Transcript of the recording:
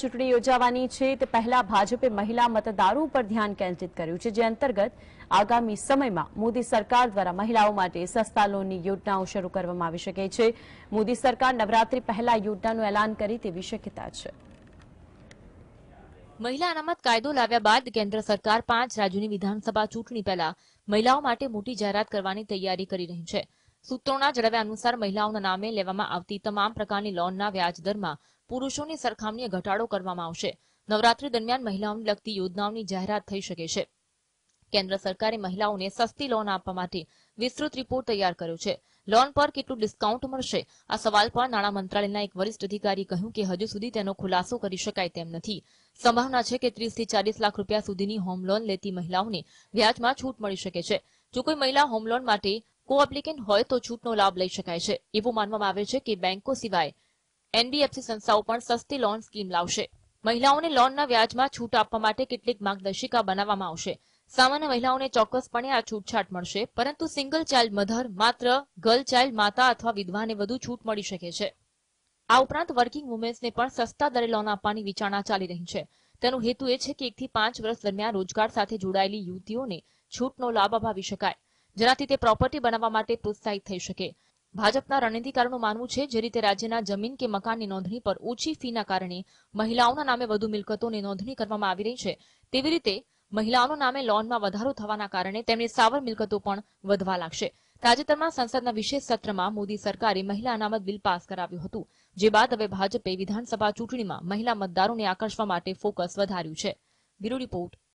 ચૂંટણી યોજાવાની છે તે પહેલા ભાજપે મહિલા મતદારો ઉપર ધ્યાન કેન્દ્રિત કર્યું છે જે અંતર્ગત આગામી સમયમાં મોદી સરકાર દ્વારા મહિલાઓ માટે સસ્તા લોનની યોજનાઓ શરૂ કરવામાં આવી શકે છે મોદી સરકાર નવરાત્રી પહેલા યોજનાનું એલાન કરી તેવી શક્યતા છે મહિલા અનામત કાયદો લાવ્યા બાદ કેન્દ્ર સરકાર પાંચ રાજ્યોની વિધાનસભા ચૂંટણી પહેલા મહિલાઓ માટે મોટી જાહેરાત કરવાની તૈયારી કરી રહી છે સૂત્રોના જણાવ્યા અનુસાર મહિલાઓના નામે લેવામાં આવતી તમામ પ્રકારની લોનના વ્યાજદરમાં પુરુષોની સરખામણીએ ઘટાડો કરવામાં આવશે નવરાત્રી દરમિયાન મહિલાઓને લગતી યોજનાઓની જાહેરાત થઈ શકે છે કેન્દ્ર સરકારે મહિલાઓને સસ્તી લોન આપવા માટે વિસ્તૃત રિપોર્ટ તૈયાર કર્યો છે લોન પર કેટલું ડિસ્કાઉન્ટ મળશે આ સવાલ પર નાણાં મંત્રાલયના એક વરિષ્ઠ અધિકારીએ કહ્યું કે હજુ સુધી તેનો ખુલાસો કરી શકાય તેમ નથી સંભાવના છે કે ત્રીસથી ચાલીસ લાખ રૂપિયા સુધીની હોમ લોન લેતી મહિલાઓને વ્યાજમાં છૂટ મળી શકે છે જો કોઈ મહિલા હોમ લોન માટે કો એપ્લિકેન્ટ હોય તો છૂટનો લાભ લઈ શકાય છે એવું માનવામાં આવે છે કે બેંકો સિવાય એનબીએફસી સંસ્થાઓ પણ સસ્તી લોન સ્કીમ લાવશે મહિલાઓને લોનના વ્યાજમાં છૂટ આપવા માટે કેટલીક માર્ગદર્શિકા બનાવવામાં આવશે સામાન્ય મહિલાઓને ચોક્કસપણે આ છૂટછાટ મળશે પરંતુ સિંગલ ચાઇલ્ડ મધર માત્ર ગર્લ ચાઇલ્ડ માતા અથવા વિધવાને વધુ છૂટ મળી શકે છે આ ઉપરાંત વર્કિંગ વુમેન્સને પણ સસ્તા દરે લોન આપવાની વિચારણા ચાલી રહી છે તેનો હેતુ એ છે કે એકથી પાંચ વર્ષ દરમિયાન રોજગાર સાથે જોડાયેલી યુવતીઓને છૂટનો લાભ અપાવી શકાય જેનાથી તે પ્રોપર્ટી બનાવવા માટે પ્રોત્સાહિત થઈ શકે ભાજપના રણનીતિકારોનું માનવું છે જે રીતે રાજ્યના જમીન કે મકાનની નોંધણી પર ઓછી ફીના કારણે મહિલાઓના નામે વધુ મિલકતોની નોંધણી કરવામાં આવી રહી છે તેવી રીતે મહિલાઓના નામે લોનમાં વધારો થવાના કારણે તેમની સાવર મિલકતો પણ વધવા લાગશે તાજેતરમાં સંસદના વિશેષ સત્રમાં મોદી સરકારે મહિલા અનામત બિલ પાસ કરાવ્યું હતું જે બાદ હવે ભાજપે વિધાનસભા ચૂંટણીમાં મહિલા મતદારોને આકર્ષવા માટે ફોકસ વધાર્યું છે બ્યુરો રિપોર્ટ